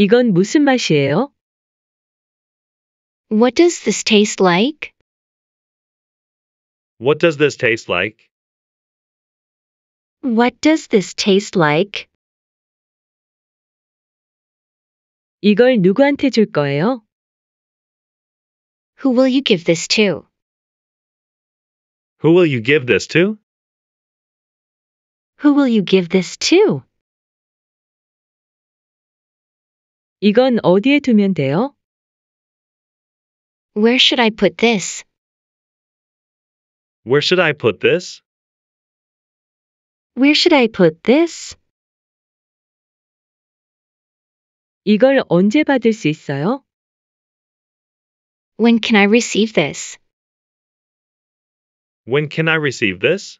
이건 무슨 맛이에요? What does this taste like? What does this taste like? What does this taste like? 이걸 누구한테 줄 거예요? Who will you give this to? Who will you give this to? Who will you give this to? 이건 어디에 두면 돼요? Where should I put this? Where should I put this? Where should I put this? 이걸 언제 받을 수 있어요? When can I receive this? When can I receive this?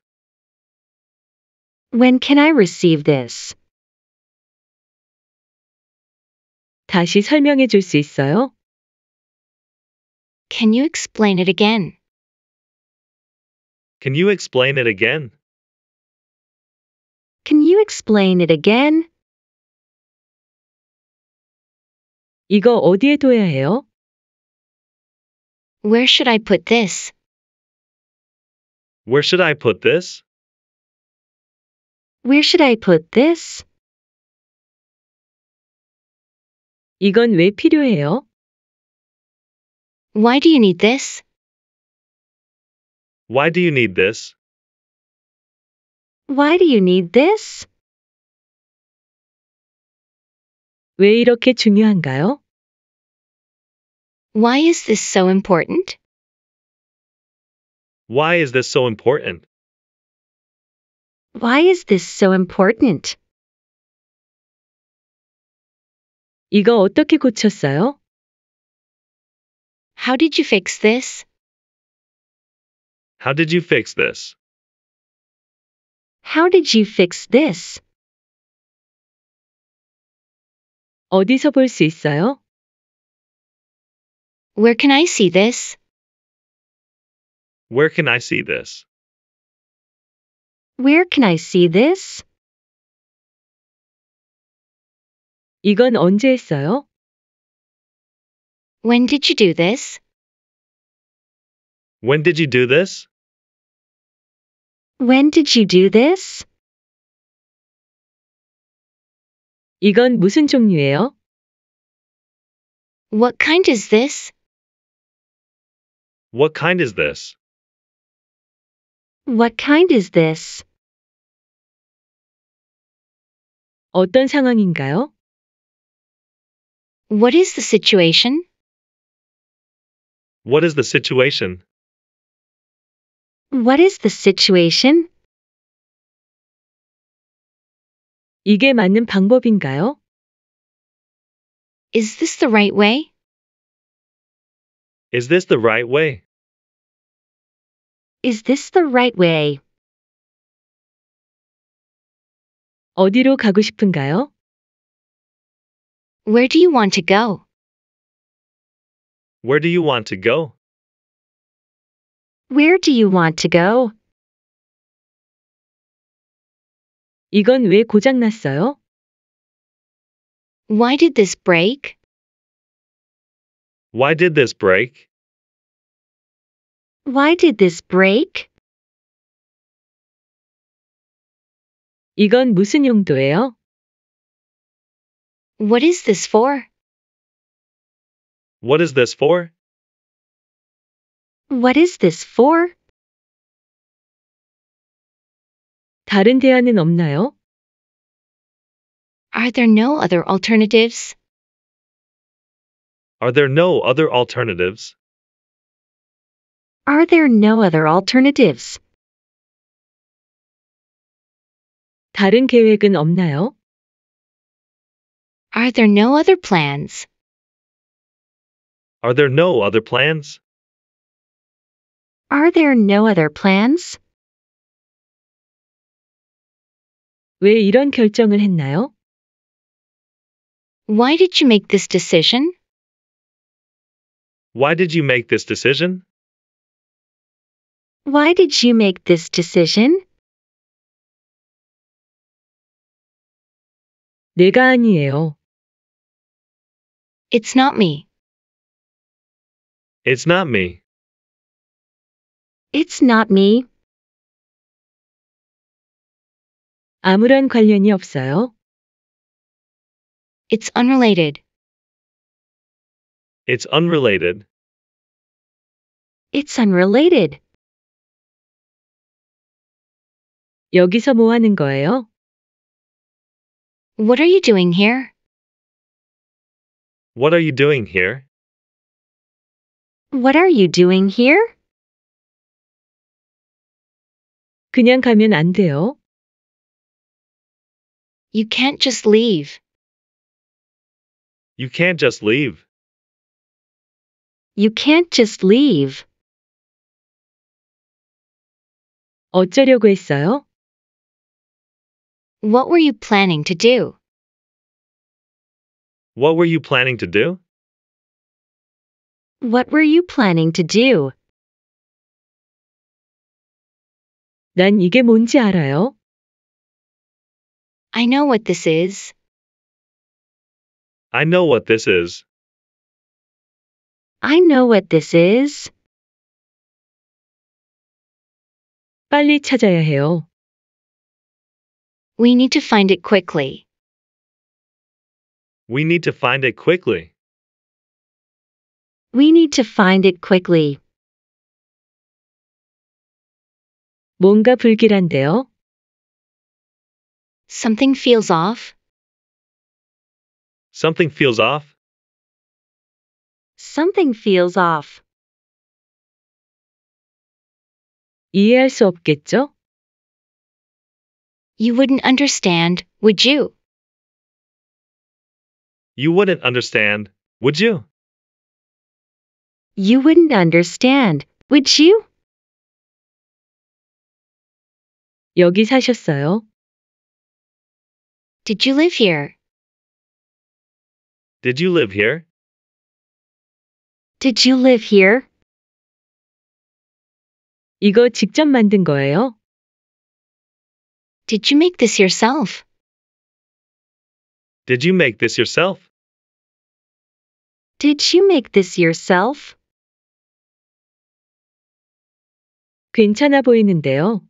When can I receive this? 다시 설명해 줄 수 있어요? Can you explain it again? Can you explain it again? Can you explain it again? 이거 어디에 둬야 해요? Where should I put this? Where should I put this? Where should I put this? 이건 왜 필요해요? Why do you need this? Why do you need this? Why do you need this? 왜 이렇게 중요한가요? Why is this so important? Why is this so important? Why is this so important? 이거 어떻게 고쳤어요? How did you fix this? How did you fix this? How did you fix this? 어디서 볼 있어요? Where can I see this? Where can I see this? Where can I see this? 이건 언제 했어요? When did you do this? When did you do this? When did you do this? 이건 무슨 종류예요? What kind is this? What kind is this? What kind is this? 어떤 상황인가요? What is the situation? What is the situation? What is the situation? 이게 맞는 방법인가요? Is this the right way? Is this the right way? Is this the right way? 어디로 가고 싶은가요? Where do you want to go? Where do you want to go? Where do you want to go? 이건 왜 고장 났어요? Why did this break? Why did this break? Why did this break? 이건 무슨 용도예요? What is this for? What is this for? What is this for? 다른 대안은 없나요? Are there no other alternatives? Are there no other alternatives? Are there no other alternatives? 다른 계획은 없나요? Are there no other plans? Are there no other plans? Are there no other plans? 왜 이런 결정을 했나요? Why did you make this decision? Why did you make this decision? Why did you make this decision? 내가 아니에요. It's not me. It's not me. It's not me. 아무런 관련이 없어요. It's unrelated. It's unrelated. It's unrelated. 여기서 뭐 하는 거예요? What are you doing here? What are you doing here? What are you doing here? 그냥 가면 안 돼요. You can't just leave. You can't just leave. You can't just leave. 어쩌려고 했어요? What were you planning to do? What were you planning to do? What were you planning to do? 난 이게 뭔지 알아요. I know what this is. I know what this is. I know what this is. 빨리 찾아야 해요. We need to find it quickly. We need to find it quickly. We need to find it quickly. 뭔가 불길한데요? Something feels off. Something feels off. Something feels off. 이해할 수 없겠죠? You wouldn't understand, would you? You wouldn't understand, would you? You wouldn't understand, would you? 여기 사셨어요? Did you live here? Did you live here? Did you live here? 이거 직접 만든 거예요? Did you make this yourself? Did you make this yourself? Did you make this yourself? 괜찮아 보이는데요.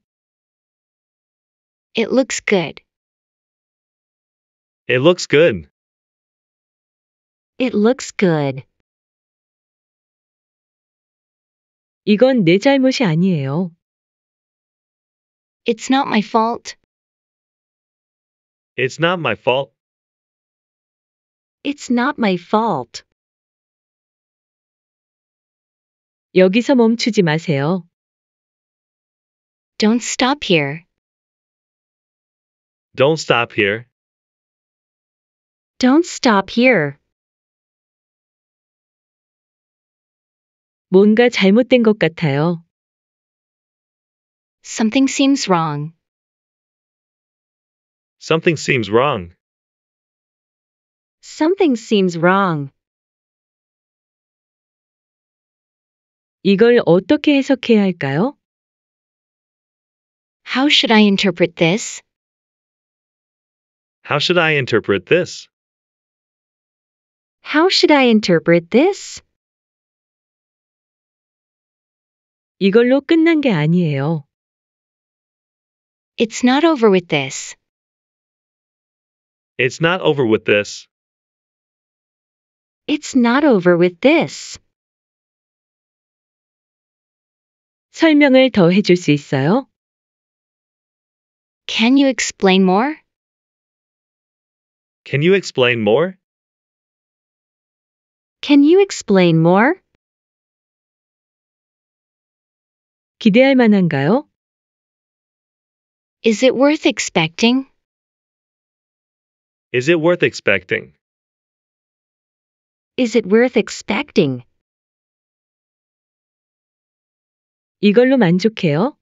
It looks good. It looks good. It looks good. 이건 내 잘못이 아니에요. It's not my fault. It's not my fault. It's not my fault. 여기서 멈추지 마세요. Don't stop here. Don't stop here. Don't stop here. 뭔가 잘못된 것 같아요. Something seems wrong. Something seems wrong. Something seems wrong. 이걸 어떻게 해석해야 할까요? How should I interpret this? How should I interpret this? How should I interpret this? 이걸로 끝난 게 아니에요. It's not over with this. It's not over with this. It's not over with this. 설명을 더 해줄 수 있어요? Can you explain more? Can you explain more? Can you explain more? 기대할 만한가요? Is it worth expecting? Is it worth expecting? Is it worth expecting? 이걸로 만족해요?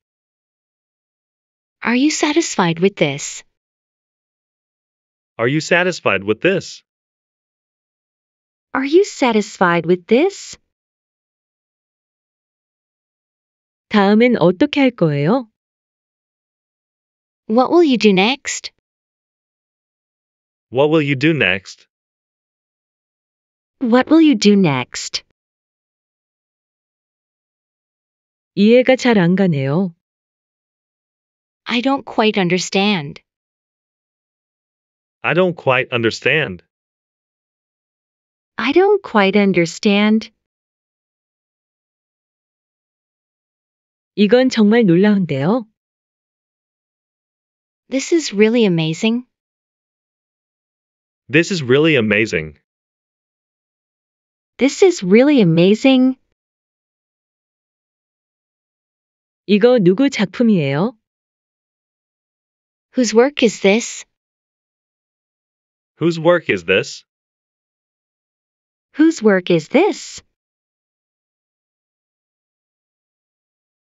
Are you satisfied with this? Are you satisfied with this? Are you satisfied with this? 다음엔 어떻게 할 거예요? What will you do next? What will you do next? What will you do next? 이해가 가네요. I don't quite understand. I don't quite understand. I don't quite understand. 이건 정말 놀라운데요. This is really amazing. This is really amazing. This is really amazing. 이거 누구 작품이에요? Whose work is this? Whose work is this? Whose work is this?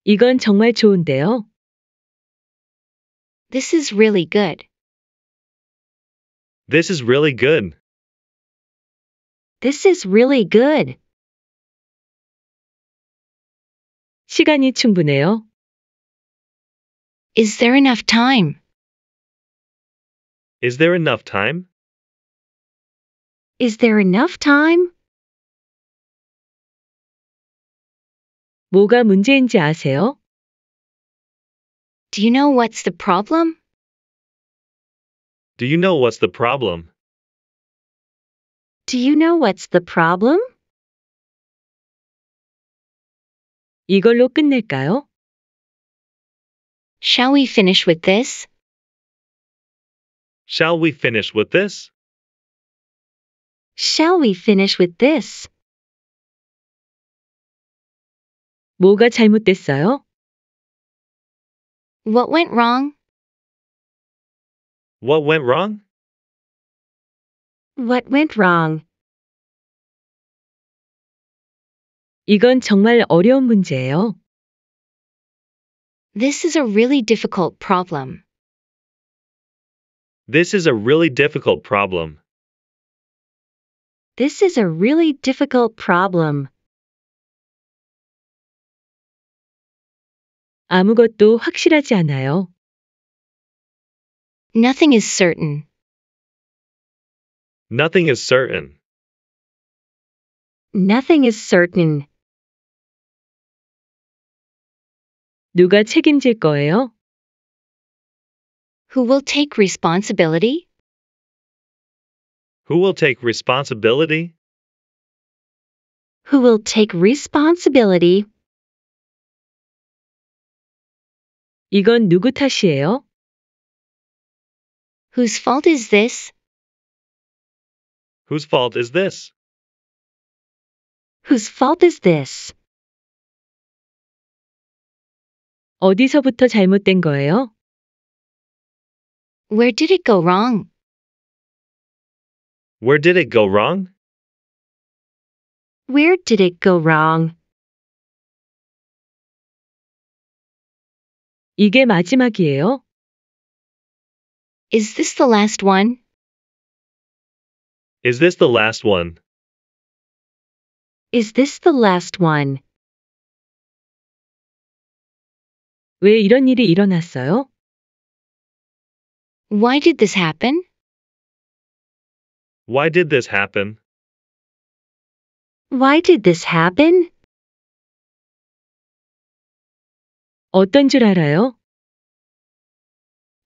이건 정말 좋은데요. This is really good. This is really good. This is really good. 시간이 충분해요. Is there enough time? Is there enough time? Is there enough time? 뭐가 문제인지 아세요? Do you know what's the problem? Do you know what's the problem? Do you know what's the problem? 이걸로 끝낼까요? Shall we finish with this? Shall we finish with this? Shall we finish with this? 뭐가 잘못됐어요? What went wrong? What went wrong? What went wrong? 이건 정말 어려운 문제예요. This is a really difficult problem. This is a really difficult problem. This is a really difficult problem. 아무것도 확실하지 않아요. Nothing is certain. Nothing is certain. Nothing is certain. 누가 책임질 거예요? Who will take responsibility? Who will take responsibility? Who will take responsibility? 이건 누구 탓이에요? Whose fault is this? Whose fault is this? Whose fault is this? 어디서부터 잘못된 거예요? Where did it go wrong? Where did it go wrong? Where did it go wrong? 이게 마지막이에요? Is this the last one? Is this the last one? Is this the last one? 왜 이런 일이 일어났어요? Why did this happen? Why did this happen? Why did this happen? 어떤 줄 알아요?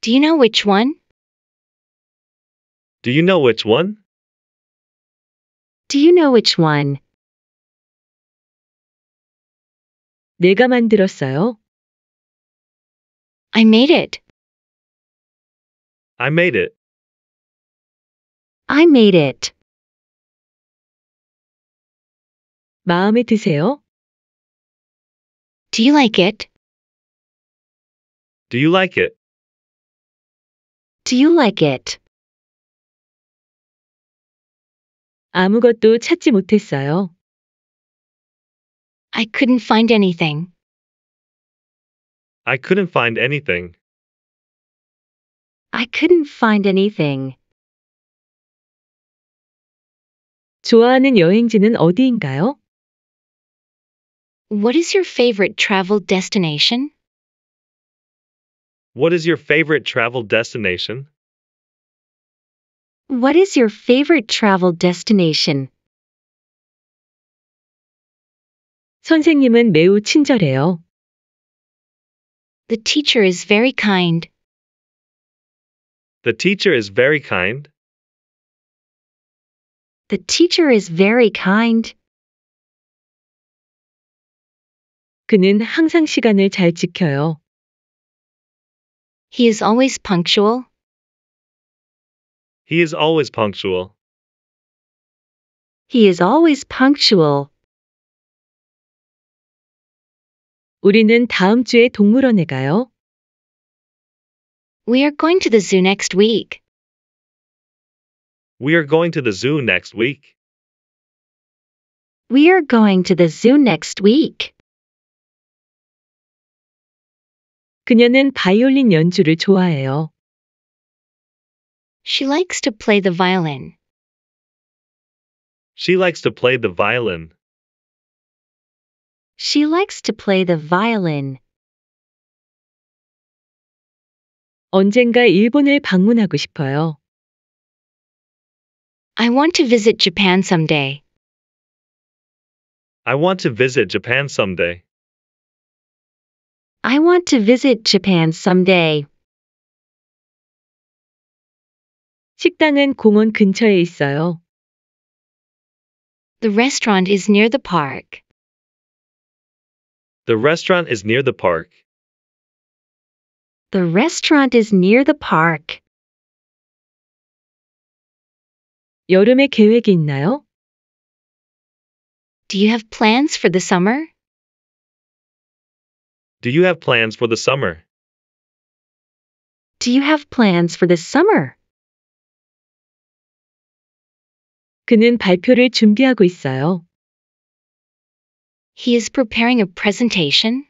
Do you know which one? Do you know which one? Do you know which one? 내가 만들었어요. I made it. I made it. I made it. 마음에 드세요? Do you like it? Do you like it? Do you like it? 아무것도 찾지 못했어요. I couldn't find anything. I couldn't find anything. I couldn't find anything. 좋아하는 여행지는 어디인가요? What is your favorite travel destination? What is your favorite travel destination? What is your favorite travel destination? 선생님은 매우 친절해요. The teacher is very kind. The teacher is very kind. The teacher is very kind. 그는 항상 시간을 잘 지켜요. He is always punctual. He is always punctual. He is always punctual. 우리는 다음 주에 동물원에 가요. We are going to the zoo next week. We are going to the zoo next week. We are going to the zoo next week. 그녀는 바이올린 연주를 좋아해요. She likes to play the violin. She likes to play the violin. She likes to play the violin. 언젠가 일본을 방문하고 싶어요. I want to visit Japan someday. I want to visit Japan someday. I want to visit Japan someday. 식당은 공원 근처에 있어요. The restaurant is near the park. The restaurant is near the park. The restaurant is near the park. 여름에 계획이 있나요? Do you have plans for the summer? Do you have plans for the summer? Do you have plans for the summer? 그는 발표를 준비하고 있어요. He is preparing a presentation.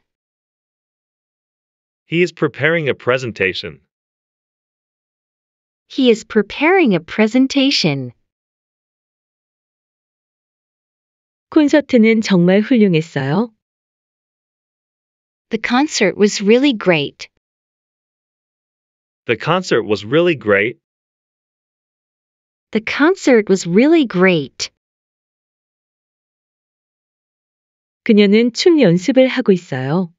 He is preparing a presentation. He is preparing a presentation. 콘서트는 정말 훌륭했어요. The concert was really great. The concert was really great. The concert was really great. 그녀는 춤 연습을 하고 있어요.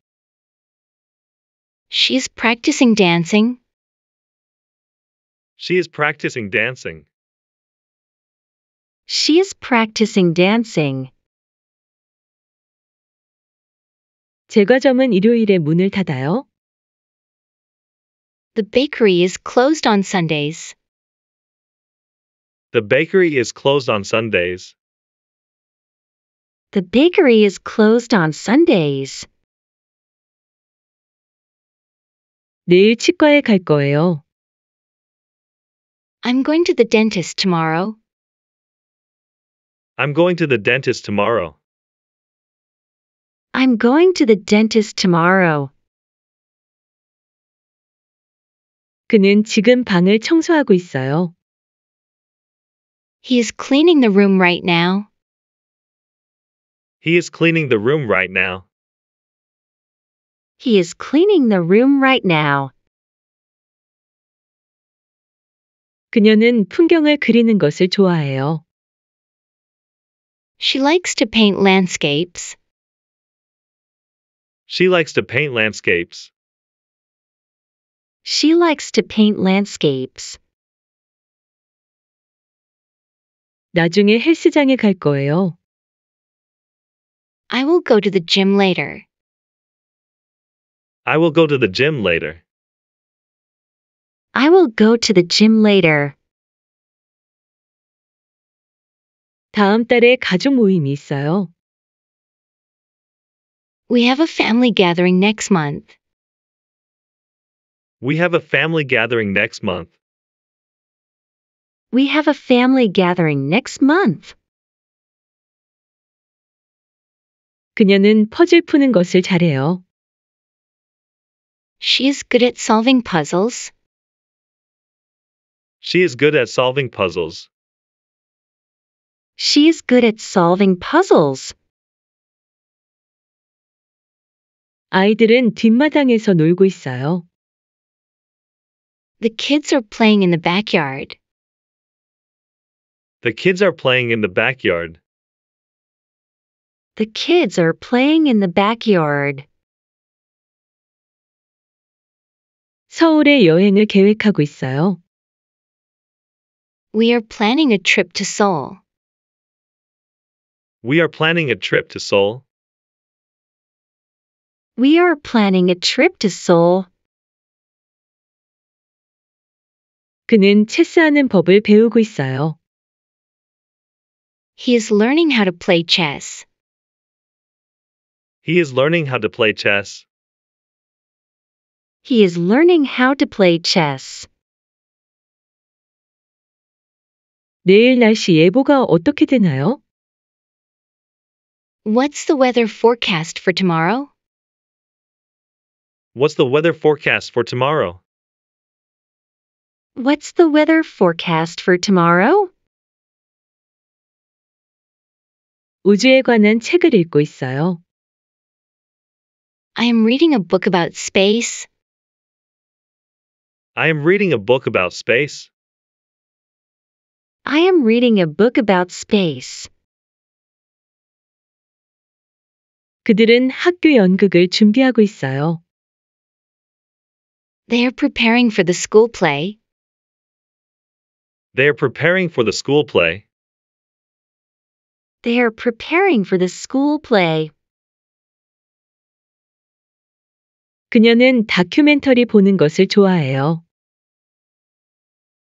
She's practicing dancing. She is practicing dancing. She is practicing dancing. 제과점은 일요일에 문을 닫아요. The bakery is closed on Sundays. The bakery is closed on Sundays. The bakery is closed on Sundays. 내일 치과에 갈 거예요. I'm going to the dentist tomorrow. I'm going to the dentist tomorrow. I'm going to the dentist tomorrow. 그는 지금 방을 청소하고 있어요. He is cleaning the room right now. He is cleaning the room right now. He is cleaning the room right now. 그녀는 풍경을 그리는 것을 좋아해요. She likes to paint landscapes. She likes to paint landscapes. She likes to paint landscapes. 나중에 헬스장에 갈 거예요. I will go to the gym later. I will go to the gym later. I will go to the gym later. 다음 달에 가족 모임이 있어요. We have a family gathering next month. We have a family gathering next month. We have a family gathering next month. 그녀는 퍼즐 푸는 것을 잘해요. She is good at solving puzzles. She is good at solving puzzles. She is good at solving puzzles. 아이들은 뒷마당에서 놀고 있어요. The kids are playing in the backyard. The kids are playing in the backyard. The kids are playing in the backyard. 서울에 여행을 계획하고 있어요. We are planning a trip to Seoul. We are planning a trip to Seoul. We are planning a trip to Seoul. 그는 체스하는 법을 배우고 있어요. He is learning how to play chess. He is learning how to play chess. He is learning how to play chess. 내일 날씨 예보가 어떻게 되나요? What's the weather forecast for tomorrow? What's the weather forecast for tomorrow? What's the weather forecast for tomorrow? 우주에 관한 책을 읽고 있어요. I am reading a book about space. I am reading a book about space. I am reading a book about space. 그들은 학교 연극을 준비하고 있어요. They are preparing for the school play. They are preparing for the school play. They are preparing for the school play. 그녀는 다큐멘터리 보는 것을 좋아해요.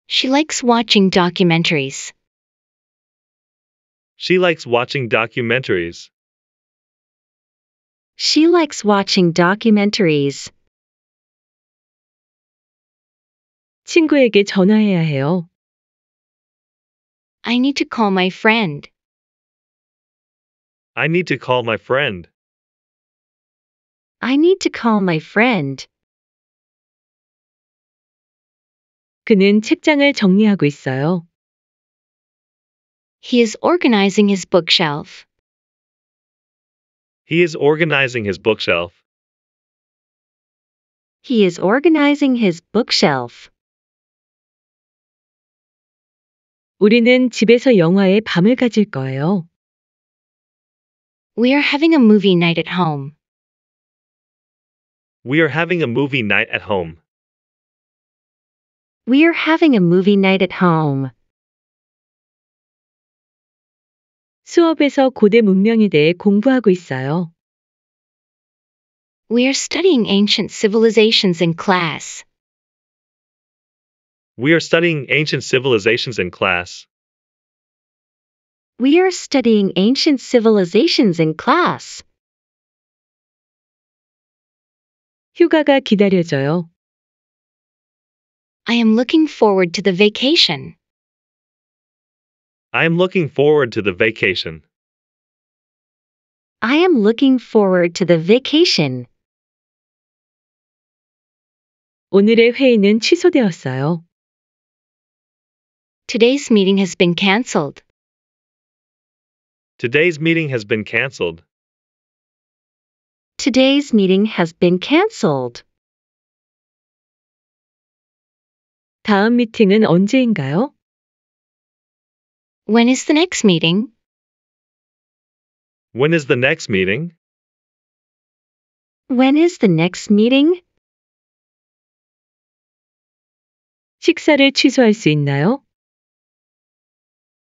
She likes watching documentaries. She likes watching documentaries. She likes watching documentaries. 친구에게 전화해야 해요. I need to call my friend. I need to call my friend. I need to call my friend. 그는 책장을 정리하고 있어요. He is organizing his bookshelf. He is organizing his bookshelf. He is organizing his bookshelf. 우리는 집에서 영화의 밤을 가질 거예요. We are having a movie night at home. We are having a movie night at home. We are having a movie night at home. 수업에서 고대 문명에 대해 공부하고 있어요. We are studying ancient civilizations in class. We are studying ancient civilizations in class. We are studying ancient civilizations in class. 휴가가 기다려져요. I am looking forward to the vacation. I am looking forward to the vacation. I am looking forward to the vacation. 오늘의 회의는 취소되었어요. Today's meeting has been cancelled. Today's meeting has been cancelled. Today's meeting has been cancelled. 다음 미팅은 언제인가요? When is the next meeting? When is the next meeting? When is the next meeting? 식사를 취소할 수 있나요?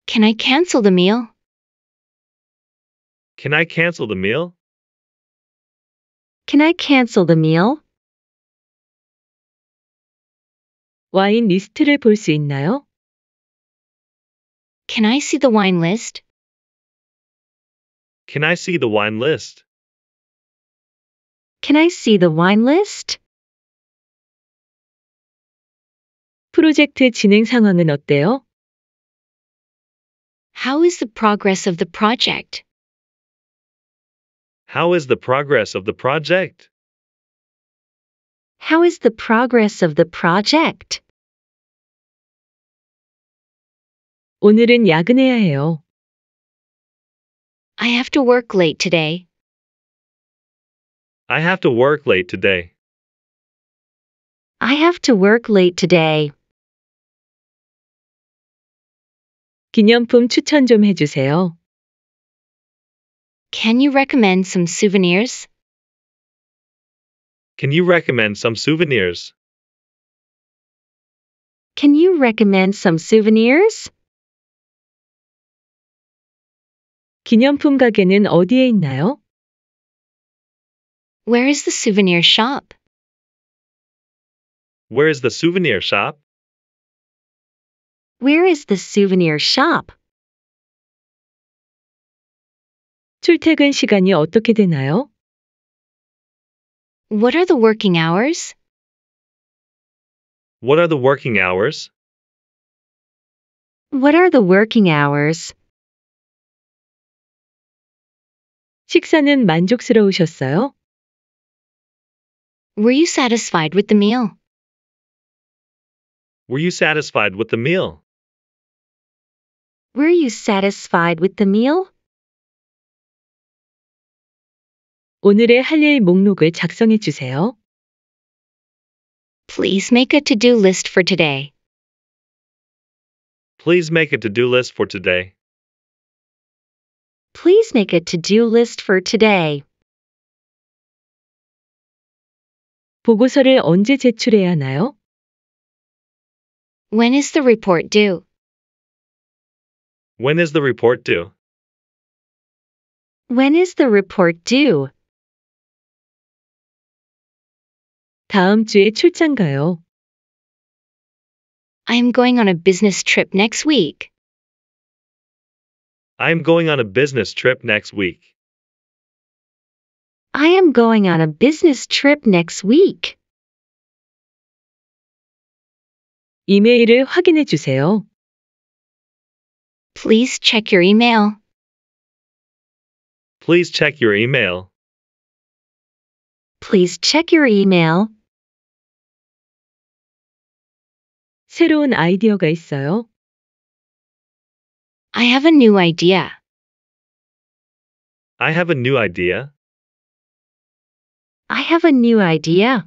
Can I cancel the meal? Can I cancel the meal? Can I cancel the meal? 와인 리스트를 있나요? Can I see the wine list? Can I see the wine list? Can I see the wine list? 프로젝트 진행 상황은 어때요? How is the progress of the project? How is the progress of the project? How is the progress of the project? 오늘은 야근해야 해요. I have to work late today. I have to work late today. I have to work late today. 기념품 추천 좀 해주세요. Can you recommend some souvenirs? Can you recommend some souvenirs? Can you recommend some souvenirs? 기념품 가게는 어디에 있나요? Where is the souvenir shop? Where is the souvenir shop? Where is the souvenir shop? 출퇴근 시간이 어떻게 되나요? What are the working hours? What are the working hours? What are the working hours? 식사는 만족스러우셨어요? Were you satisfied with the meal? Were you satisfied with the meal? Were you satisfied with the meal? 오늘의 할 목록을 작성해 주세요. Please make a to-do list for today. Please make a to-do list for today. Please make a to-do list for today. 보고서를 언제 제출해야 하나요? When is the report due? When is the report due? When is the report due? 다음 주에 출장 가요. I am going on a business trip next week. I am going on a business trip next week. I am going on a business trip next week. 이메일을 확인해 주세요. Please check your email. Please check your email. Please check your email. 새로운 아이디어가 있어요? I have a new idea. I have a new idea. I have a new idea.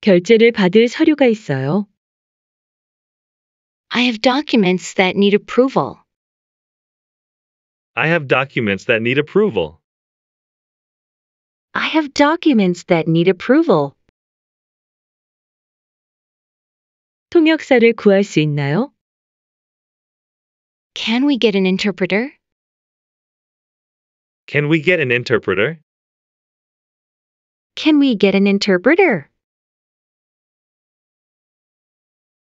결제를 받을 서류가 있어요. I have documents that need approval. I have documents that need approval. I have documents that need approval. 통역사를 구할 수 있나요? Can we get an interpreter? Can we get an interpreter? Can we get an interpreter?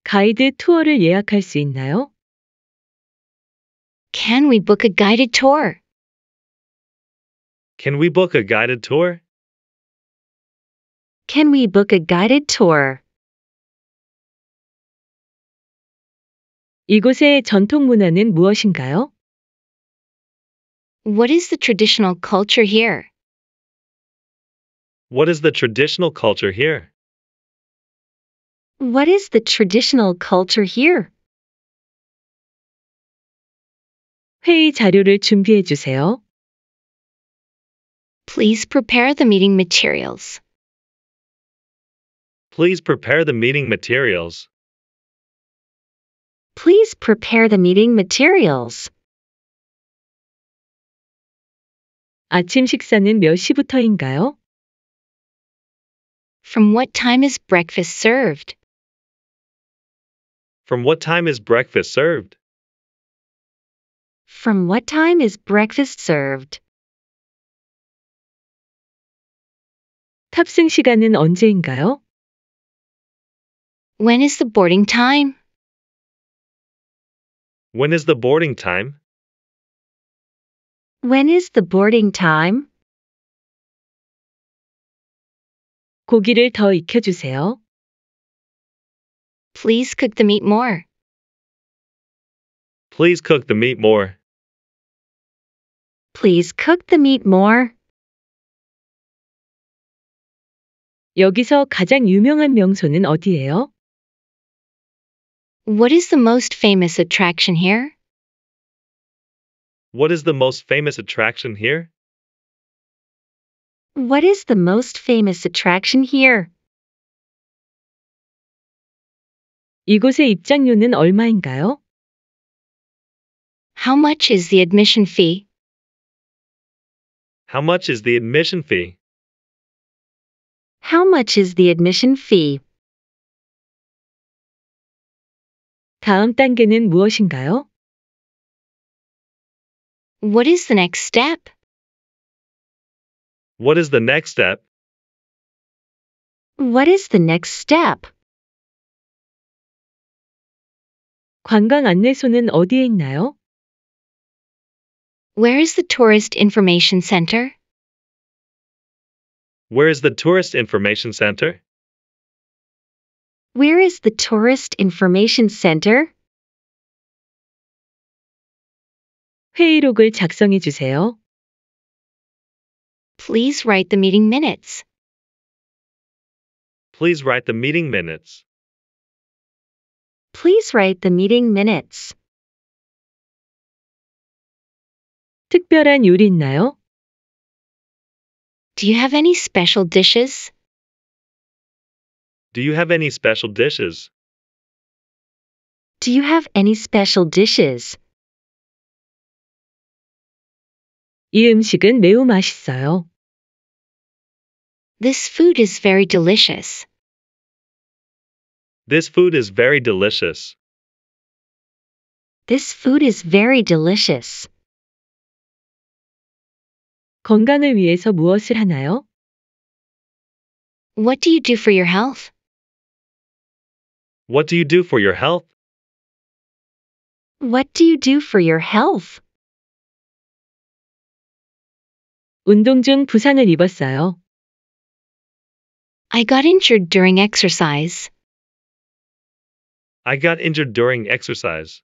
가이드 투어를 예약할 수 있나요? Can we book a guided tour? Can we book a guided tour? Can we book a guided tour? 이곳의 전통 문화는 무엇인가요? What is the traditional culture here? What is the traditional culture here? What is the traditional culture here? 회의 자료를 준비해 주세요. Please prepare the meeting materials. Please prepare the meeting materials. Please prepare the meeting materials. 아침 식사는 몇 시부터인가요? From what time is breakfast served? From what time is breakfast served? From what time is breakfast served? 탑승 시간은 언제인가요? When is the boarding time? When is the boarding time? When is the boarding time? 고기를 더 익혀 Please cook the meat more. Please cook the meat more. Please cook the meat more. 여기서 가장 유명한 명소는 어디예요? What is the most famous attraction here? What is the most famous attraction here? What is the most famous attraction here? 이곳의 입장료는 얼마인가요? How much is the admission fee? How much is the admission fee? How much is the admission fee? 다음 단계는 무엇인가요? What is the next step? What is the next step? What is the next step? 관광 안내소는 어디에 있나요? Where is the tourist information center? Where is the tourist information center? Where is the Tourist Information Center? 회의록을 작성해 주세요. Please write the meeting minutes. Please write the meeting minutes. Please write the meeting minutes. 특별한 요리 있나요? Do you have any special dishes? Do you have any special dishes? Do you have any special dishes? 이 음식은 매우 맛있어요. This food is very delicious. This food is very delicious. This food is very delicious. 건강을 위해서 무엇을 하나요? What do you do for your health? What do you do for your health? What do you do for your health? 운동 중 부상을 입었어요. I got injured during exercise. I got injured during exercise.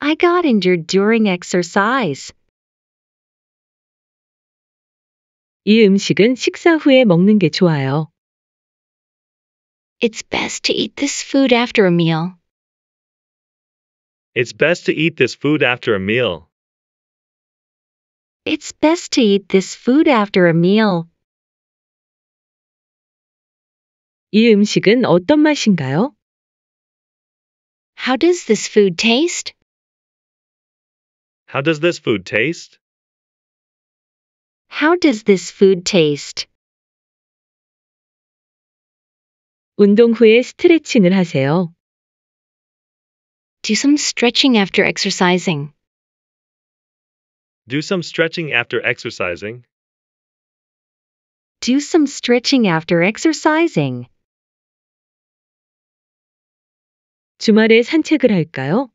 I got injured during exercise. 이 음식은 식사 후에 먹는 게 좋아요. It's best to eat this food after a meal. It's best to eat this food after a meal. It's best to eat this food after a meal. 이 음식은 어떤 맛인가요? How does this food taste? How does this food taste? How does this food taste? 운동 후에 스트레칭을 하세요. Do some stretching after exercising. Do some stretching after exercising. Do some stretching after exercising. 주말에 산책을 할까요?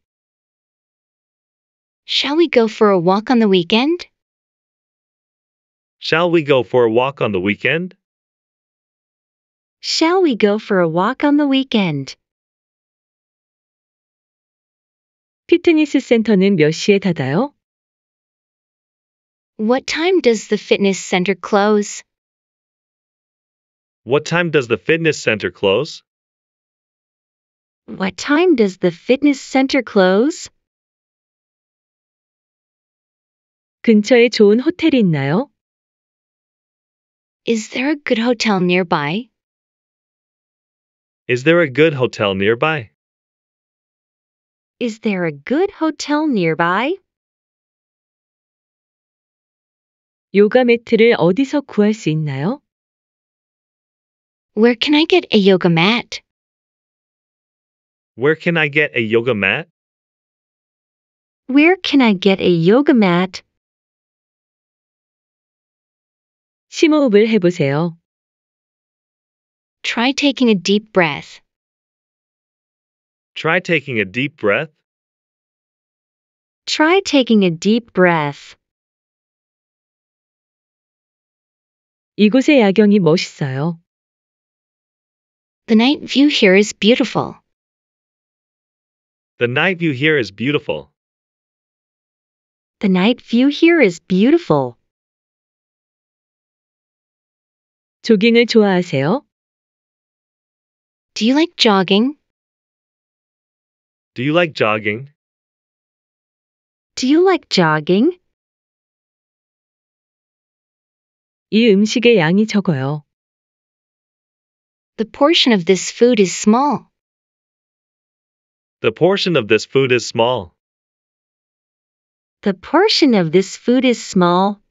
Shall we go for a walk on the weekend? Shall we go for a walk on the weekend? Shall we go for a walk on the weekend? 피트니스 센터는 몇 시에 닫아요? What time does the fitness center close? What time does the fitness center close? What time does the fitness center close? 근처에 좋은 호텔이 있나요? Is there a good hotel nearby? Is there a good hotel nearby? Is there a good hotel nearby? 요가 매트를 어디서 구할 수 있나요? Where can I get a yoga mat? Where can I get a yoga mat? Where can I get a yoga mat? 심호흡을 해보세요. Try taking a deep breath. Try taking a deep breath. Try taking a deep breath. 이곳의 야경이 멋있어요. The night view here is beautiful. The night view here is beautiful. The night view here is beautiful. 조깅을 좋아하세요? Do you like jogging? Do you like jogging? Do you like jogging? 이 음식의 양이 적어요. The portion of this food is small. The portion of this food is small. The portion of this food is small.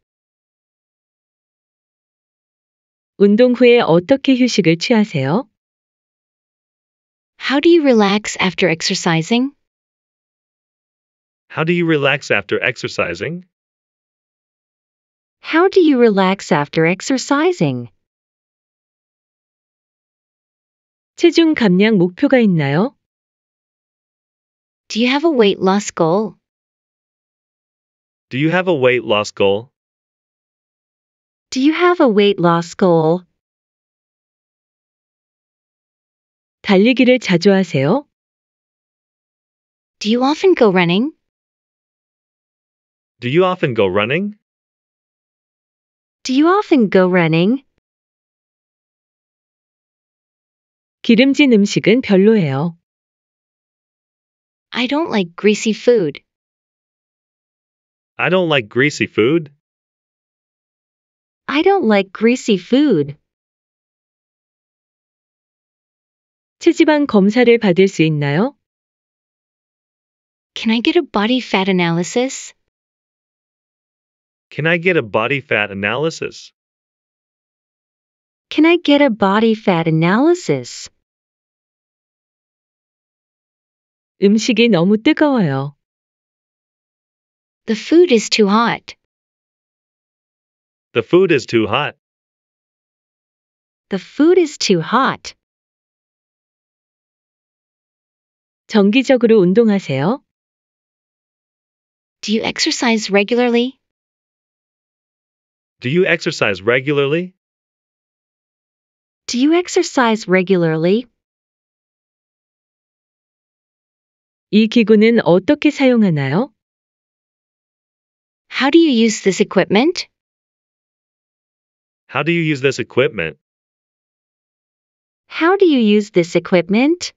운동 후에 어떻게 휴식을 취하세요? How do you relax after exercising? How do you relax after exercising? How do you relax after exercising? 체중 감량 목표가 있나요? Do you have a weight loss goal? Do you have a weight loss goal? Do you have a weight loss goal? 달리기를 자주 하세요? Do you often go running? Do you often go running? Do you often go running? 기름진 음식은 별로예요. I don't like greasy food. I don't like greasy food. I don't like greasy food. 체지방 검사를 받을 수 있나요? Can I get a body fat analysis? Can I get a body fat analysis? Can I get a body fat analysis? 음식이 너무 뜨거워요. The food is too hot. The food is too hot. The food is too hot. 정기적으로 운동하세요? Do you exercise regularly? Do you exercise regularly? Do you exercise regularly? 이 기구는 어떻게 사용하나요? How do you use this equipment? How do you use this equipment? How do you use this equipment?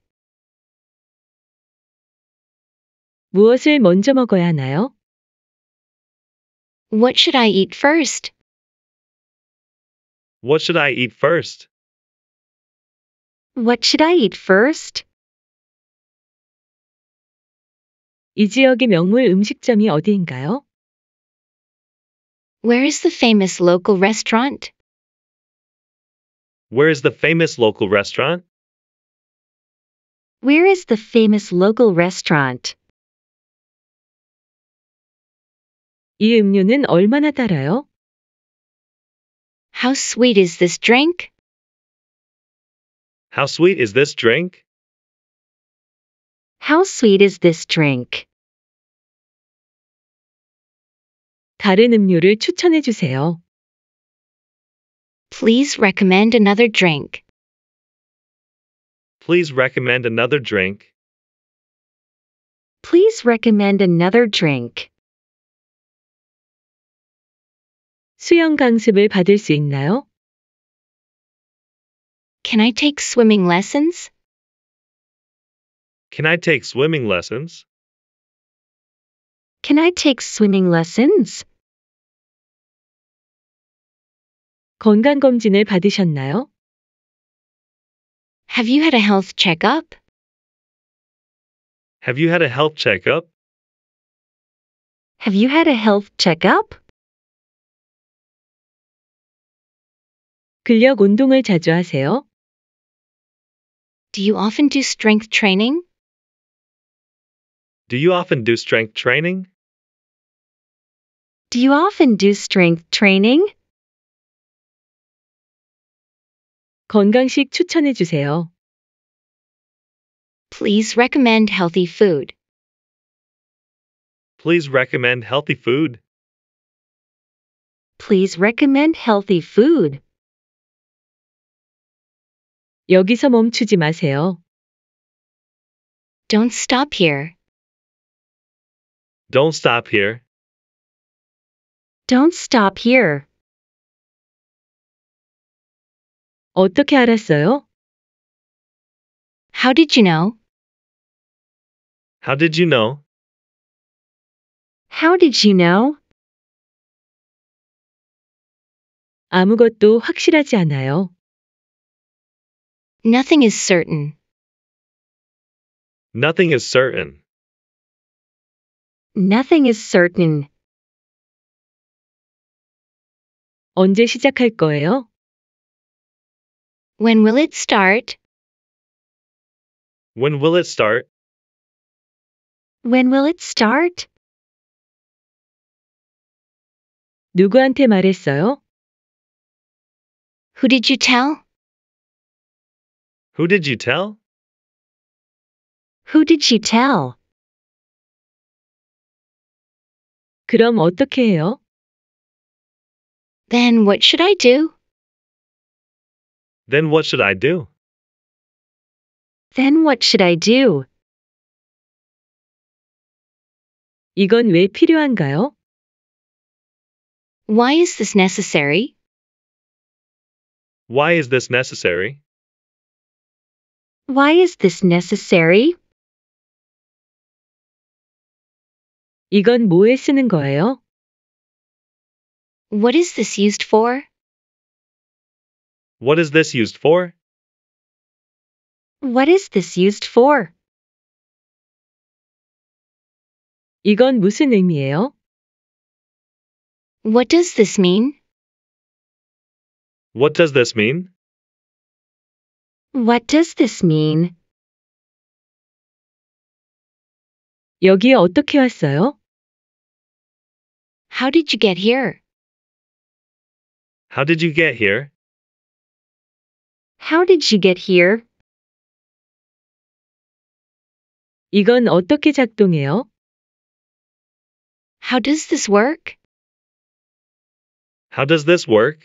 무엇을 먼저 먹어야 하나요? What should I eat first? What should I eat first? What should I eat first? 이 지역의 명물 음식점이 어디인가요? Where is the famous local restaurant? Where is the famous local restaurant? Where is the famous local restaurant? 이 음료는 얼마나 달아요? How sweet is this drink? How sweet is this drink? How sweet is this drink? 다른 음료를 추천해 주세요. Please recommend another drink. Please recommend another drink. Please recommend another drink. 수영 강습을 받을 수 있나요? Can I take swimming lessons? Can I take swimming lessons? Can I take swimming lessons? 건강검진을 받으셨나요? Have you had a health checkup? Have you had a health checkup? Have you had a health checkup? 근력 운동을 자주 하세요? Do you often do strength training? Do you often do strength training? Do you often do strength training? 건강식 추천해 주세요. Please recommend healthy food. Please recommend healthy food. Please recommend healthy food. 여기서 멈추지 마세요. Don't stop here. Don't stop here. Don't stop here. 어떻게 알았어요? How did you know? How did you know? How did you know? 아무것도 확실하지 않아요. Nothing is certain. Nothing is certain. Nothing is certain. 언제 시작할 거예요? When will it start? When will it start? When will it start? 누구한테 말했어요? Who did you tell? Who did you tell? Who did she tell? 그럼 어떻게 해요? Then what should I do? Then what should I do? Then what should I do? 이건 왜 필요한가요? Why is this necessary? Why is this necessary? Why is this necessary? 이건 뭐에 쓰는 거예요? What is this used for? What is this used for? What is this used for? 이건 무슨 의미예요? What does this mean? What does this mean? What does this mean? 여기 어떻게 왔어요? How did you get here? How did you get here? How did you get here? 이건 어떻게 작동해요? How does this work? How does this work?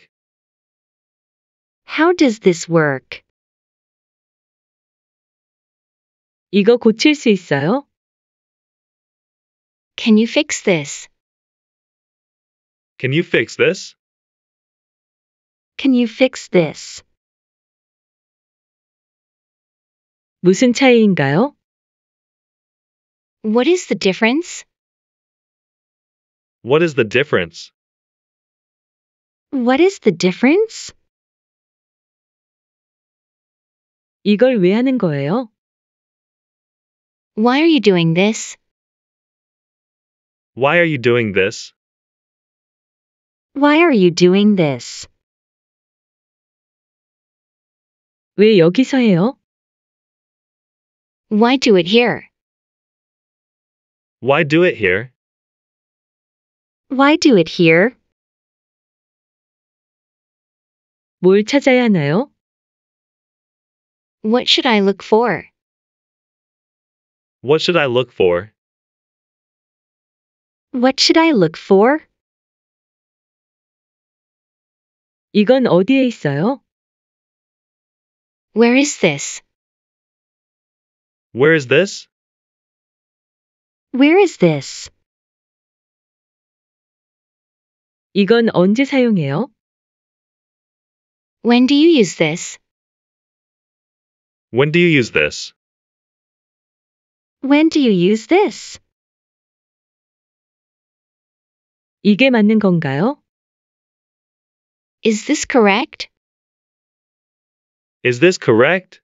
How does this work? 이거 고칠 수 있어요? Can you fix this? Can you fix this? Can you fix this? 무슨 차이인가요? What is the difference? What is the difference? What is the difference? 이걸 왜 하는 거예요? Why are you doing this? Why are you doing this? Why are you doing this? 왜 여기서 해요? Why do it here? Why do it here? Why do it here? 뭘 찾아야 하나요? What should I look for? What should I look for? What should I look for? 이건 어디에 있어요? Where is this? Where is this? Where is this? 이건 언제 사용해요? When do you use this? When do you use this? When do you use this? 이게 맞는 건가요? Is this correct? Is this correct?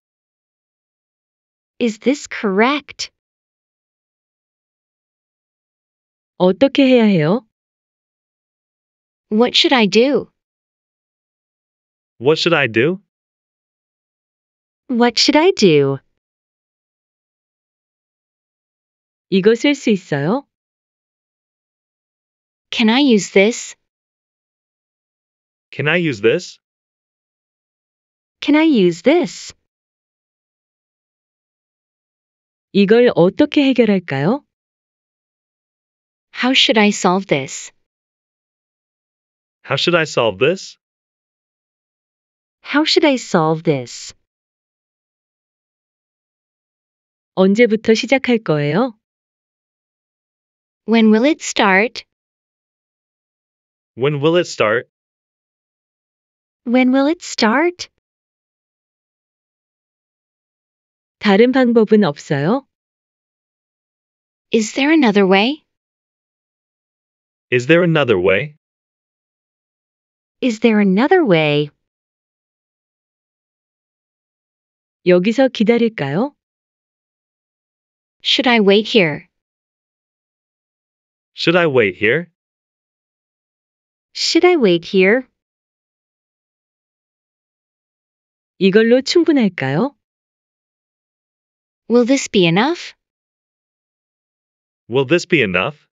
Is this correct? 어떻게 해야 해요? What should I do? What should I do? What should I do? 이거 쓸 있어요? Can I use this? Can I use this? Can I use this? 이걸 어떻게 해결할까요? How should I solve this? How should I solve this? How should I solve this? 언제부터 시작할 거예요? When will it start? When will it start? When will it start? 다른 방법은 없어요? Is there another way? Is there another way? Is there another way? 여기서 기다릴까요? Should I wait here? Should I wait here? Should I wait here? 이걸로 충분할까요? Will this be enough? Will this be enough?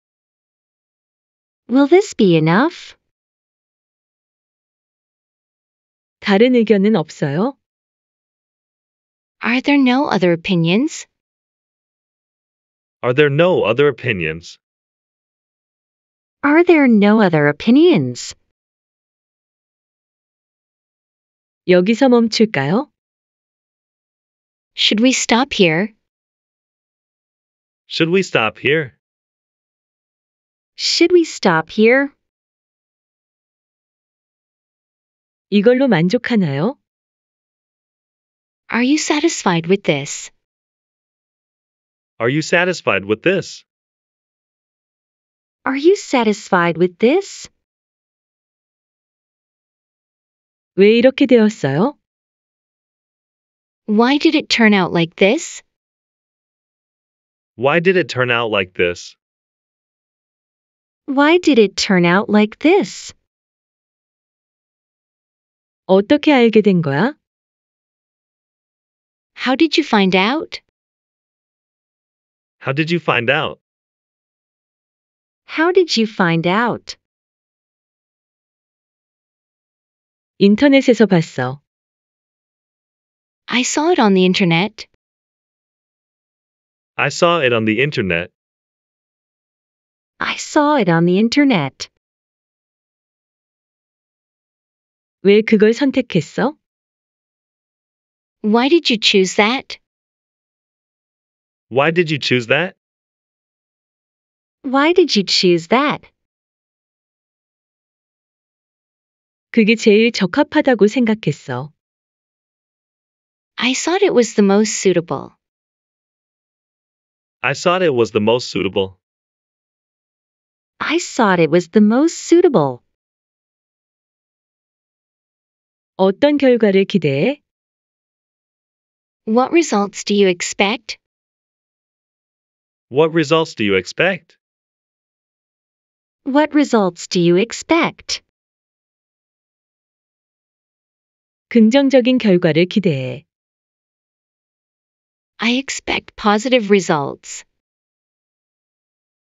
Will this be enough? 다른 의견은 없어요? Are there no other opinions? Are there no other opinions? Are there no other opinions? 여기서 멈출까요? Should we stop here? Should we stop here? Should we stop here? 이걸로 만족하나요? Are you satisfied with this? Are you satisfied with this? Are you satisfied with this? 왜 이렇게 되었어요? Why did it turn out like this? Why did it turn out like this? Why did it turn out like this? 어떻게 알게 된 거야? How did you find out? How did you find out? How did you find out? 인터넷에서 봤어. I saw it on the internet. I saw it on the internet. I saw it on the internet. 왜 그걸 선택했어? Why did you choose that? Why did you choose that? Why did you choose that? 그게 제일 적합하다고 생각했어. I thought it was the most suitable. I thought it was the most suitable. I thought it was the most suitable. 어떤 결과를 기대해? What results do you expect? What results do you expect? What results do you expect? 긍정적인 결과를 기대해. I expect positive results.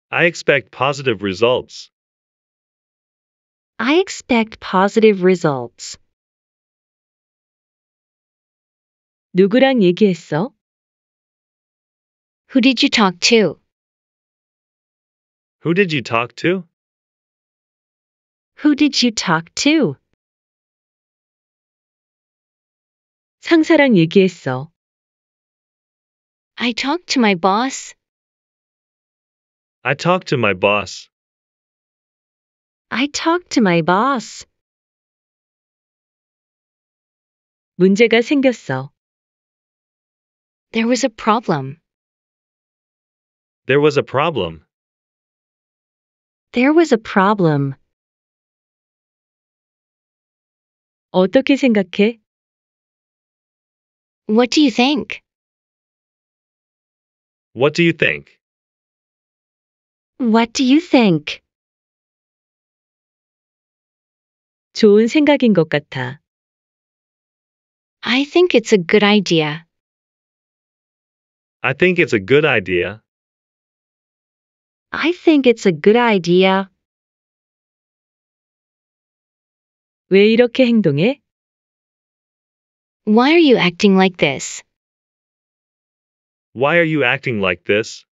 I expect positive results. I expect positive results. 누구랑 얘기했어? Who did you talk to? Who did you talk to? Who did you talk to? 상사랑 얘기했어. I talked to my boss. I talked to my boss. I talked to my boss. 문제가 생겼어. There was a problem. There was a problem. There was a problem. 어떻게 생각해? What do you think? What do you think? What do you think? 좋은 생각인 것 같아. I think it's a good idea. I think it's a good idea. I think it's a good idea. 왜 이렇게 행동해? Why are you acting like this? Why are you acting like this?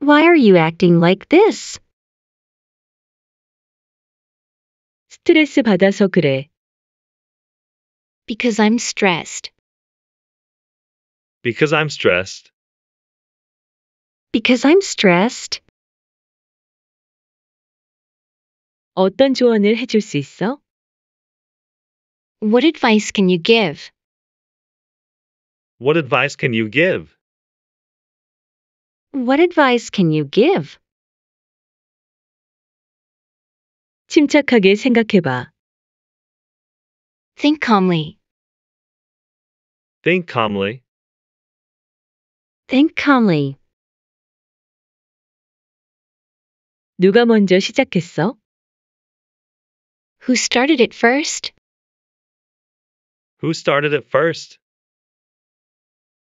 Why are you acting like this? 스트레스 받아서 그래. Because I'm stressed. Because I'm stressed. Because I'm stressed. 어떤 조언을 해줄 수 있어? What advice can you give? What advice can you give? What advice can you give? 침착하게 생각해봐. Think calmly. Think calmly. Think calmly. 누가 먼저 시작했어? Who started it first? Who started it first?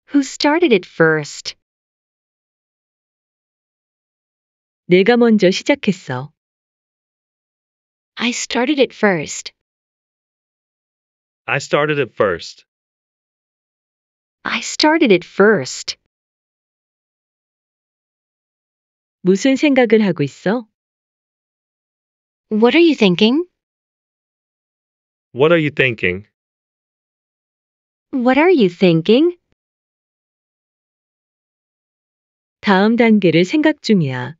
Who started it first? 내가 먼저 시작했어. I started it first. I started it first. I started it first. 무슨 생각을 하고 있어? What are you thinking? What are you thinking? What are you thinking? 다음 단계를 생각 중이야.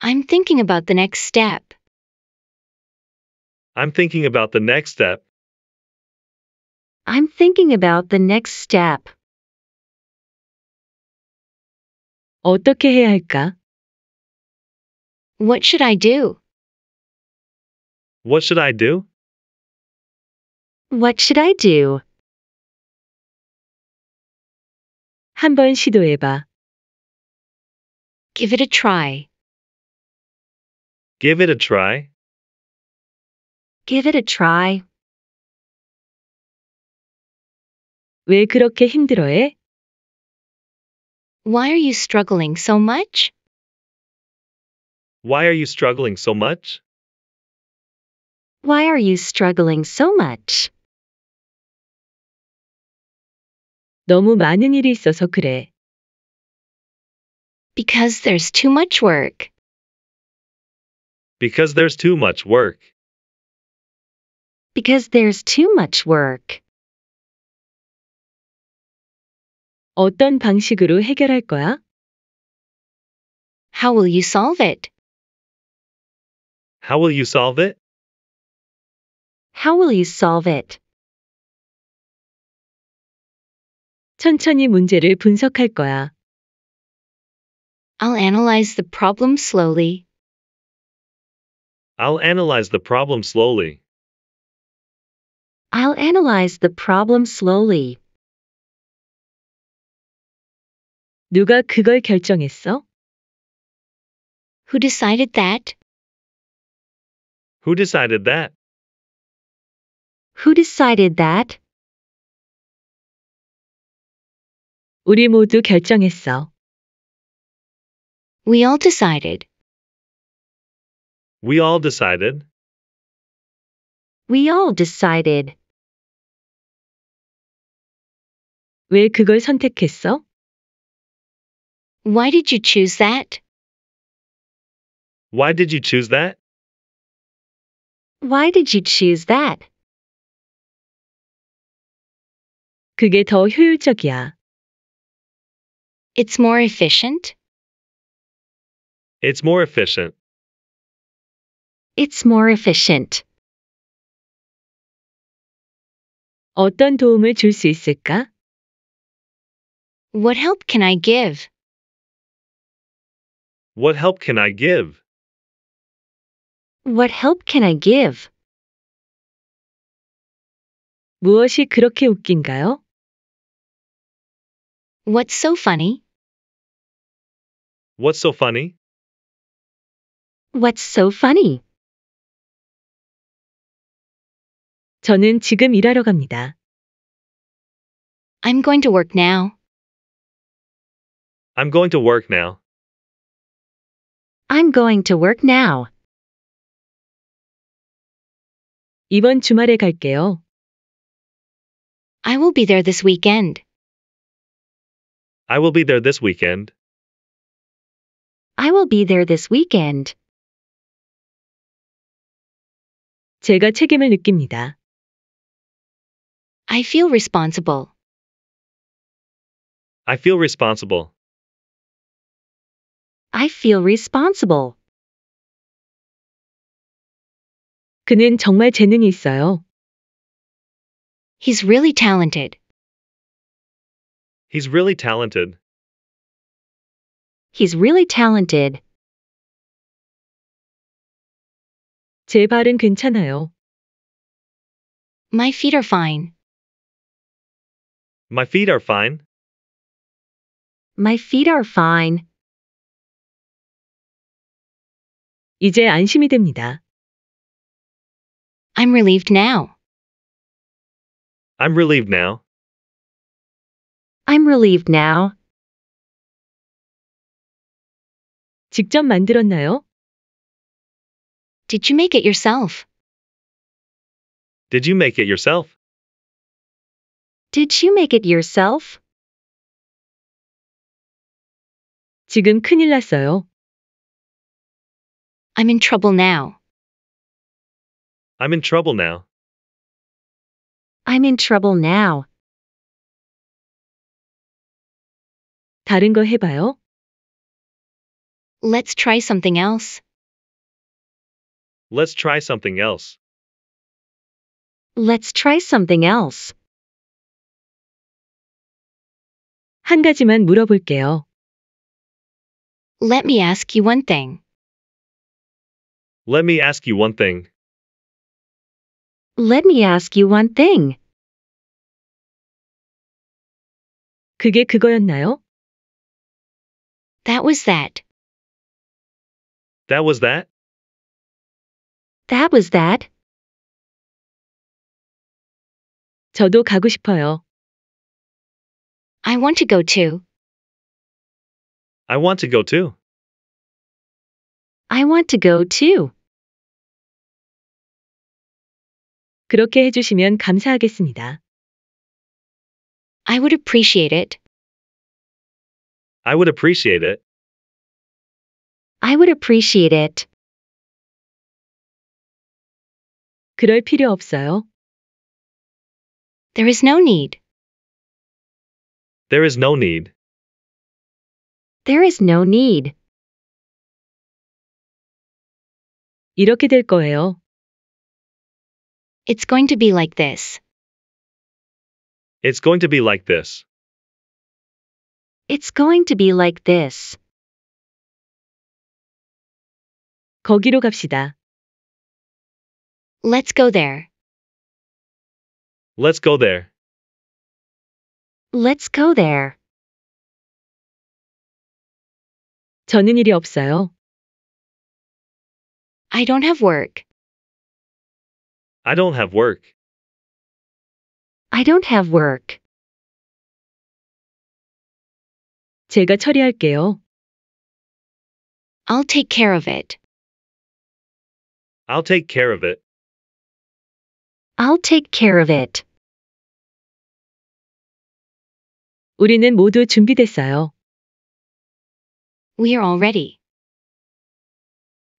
I'm thinking about the next step. I'm thinking about the next step. I'm thinking about the next step. 어떻게 해야 할까? What should I do? What should I do? What should I do? 한 번 시도해봐. Give it a try. Give it a try. Give it a try. 왜 그렇게 힘들어해? Why are you struggling so much? Why are you struggling so much? Why are you struggling so much? 너무 많은 일이 있어서 그래. Because there's too much work. Because there's too much work. Because there's too much work. 어떤 방식으로 해결할 거야? How will you solve it? How will you solve it? How will you solve it? 천천히 문제를 분석할 거야. I'll analyze the problem slowly. I'll analyze the problem slowly. I'll analyze the problem slowly. 누가 그걸 결정했어? Who decided that? Who decided that? Who decided that? 우리 모두 결정했어. We all decided. We all decided. We all decided. 왜 그걸 선택했어? Why did you choose that? Why did you choose that? Why did you choose that? 그게 더 효율적이야. It's more efficient. It's more efficient. It's more efficient. 어떤 도움을 있을까? What help can I give? What help can I give? What help can I give? 무엇이 그렇게 웃긴가요? What's so funny? What's so funny? What's so funny? 저는 지금 일하러 갑니다. I'm going to work now. I'm going to work now. I'm going to work now. 이번 주말에 갈게요. I will be there this weekend. I will be there this weekend. I will be there this weekend. 제가 책임을 느낍니다. I feel responsible. I feel responsible. I feel responsible. 그는 정말 재능이 있어요. He's really talented. He's really talented. He's really talented. 제 발은 괜찮아요. My feet are fine. My feet are fine. My feet are fine. 이제 안심이 됩니다. I'm relieved now. I'm relieved now. I'm relieved now. 직접 만들었나요? Did you make it yourself? Did you make it yourself? Did you make it yourself? 지금 큰일 났어요. I'm in trouble now. I'm in trouble now. I'm in trouble now. 다른 거 해봐요. Let's try something else. Let's try something else. Let's try something else. 한 가지만 물어볼게요. Let me ask you one thing. Let me ask you one thing. Let me ask you one thing. 그게 그거였나요? That was that. That was that. That was that. 저도 가고 싶어요. I want to go too. I want to go too. I want to go too. 그렇게 해주시면 감사하겠습니다. I would appreciate it. I would appreciate it. I would appreciate it. 그럴 필요 없어요. There is no need. There is no need. There is no need. 이렇게 될 거예요. It's going to be like this. It's going to be like this. It's going to be like this. 거기로 갑시다. Let's go there. Let's go there. Let's go there. 저는 일이 없어요. I don't have work. I don't have work. I don't have work. 제가 처리할게요. I'll take care of it. I'll take care of it. I'll take care of it. 우리는 모두 준비됐어요. We are all ready.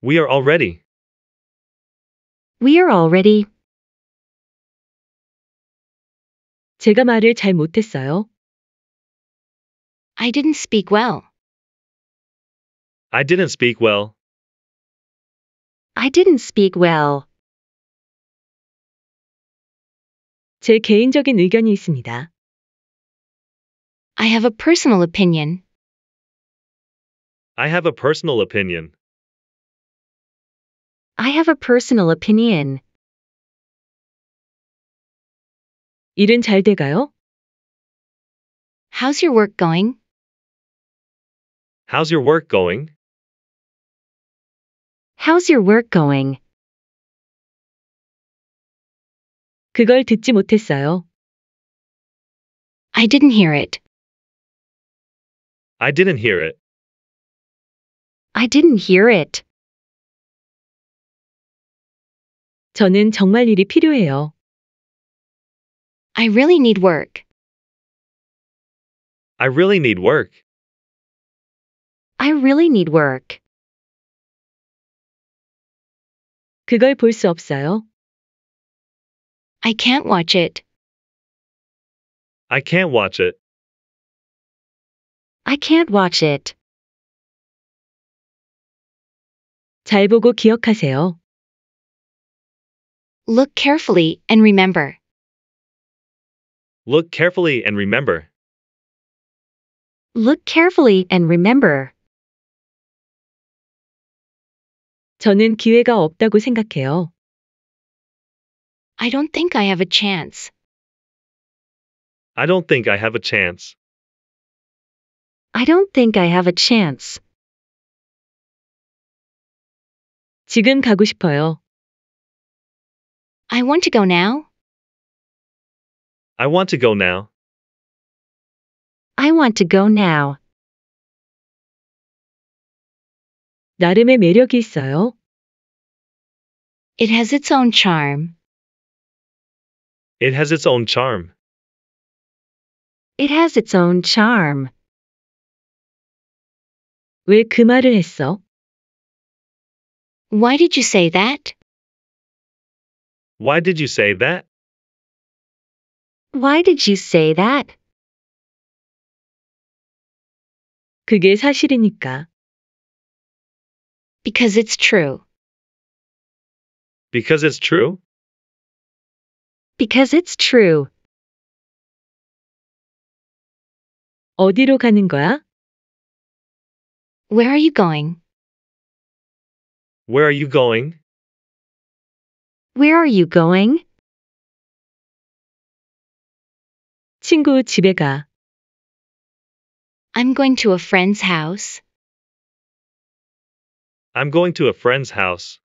We are all ready. We are all ready. 제가 말을 잘 못했어요. I didn't speak well. I didn't speak well. I didn't speak well. 제 개인적인 의견이 있습니다. I have a personal opinion. I have a personal opinion. I have a personal opinion. 일은 잘 돼가요? How's your work going? How's your work going? How's your work going? 그걸 듣지 못했어요. I didn't hear it. I didn't hear it. I didn't hear it. 저는 정말 일이 필요해요. I really need work. I really need work. I really need work. 그걸 볼 없어요. I can't watch it. I can't watch it. I can't watch it. 잘 보고 기억하세요. Look carefully and remember. Look carefully and remember. Look carefully and remember. 저는 기회가 없다고 생각해요. I don't think I have a chance. I don't think I have a chance. I don't think I have a chance. 지금 가고 싶어요. I want to go now. I want to go now. I want to go now. 나름의 매력이 있어요. It has its own charm. It has its own charm. It has its own charm. 말을 했어? Why did you say that? Why did you say that? Why did you say that? 그게 사실이니까. Because it's true. Because it's true? Because it's true. 어디로 가는 거야? Where are you going? Where are you going? Where are you going? 친구 집에 가. I'm going to a friend's house. I'm going to a friend's house.